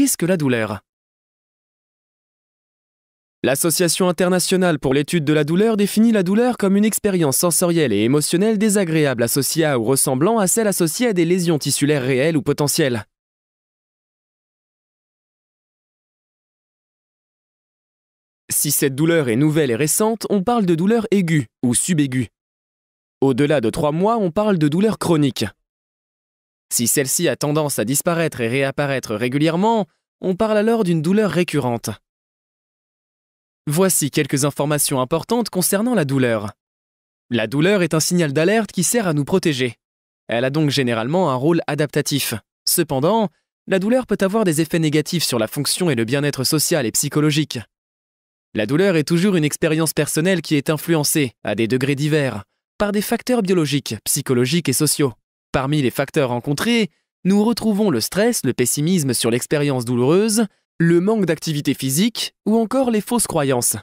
Qu'est-ce que la douleur L'Association internationale pour l'étude de la douleur définit la douleur comme une expérience sensorielle et émotionnelle désagréable associée à ou ressemblant à celle associée à des lésions tissulaires réelles ou potentielles. Si cette douleur est nouvelle et récente, on parle de douleur aiguë ou subaiguë. Au-delà de trois mois, on parle de douleur chronique. Si celle-ci a tendance à disparaître et réapparaître régulièrement, on parle alors d'une douleur récurrente. Voici quelques informations importantes concernant la douleur. La douleur est un signal d'alerte qui sert à nous protéger. Elle a donc généralement un rôle adaptatif. Cependant, la douleur peut avoir des effets négatifs sur la fonction et le bien-être social et psychologique. La douleur est toujours une expérience personnelle qui est influencée, à des degrés divers, par des facteurs biologiques, psychologiques et sociaux. Parmi les facteurs rencontrés, nous retrouvons le stress, le pessimisme sur l'expérience douloureuse, le manque d'activité physique ou encore les fausses croyances.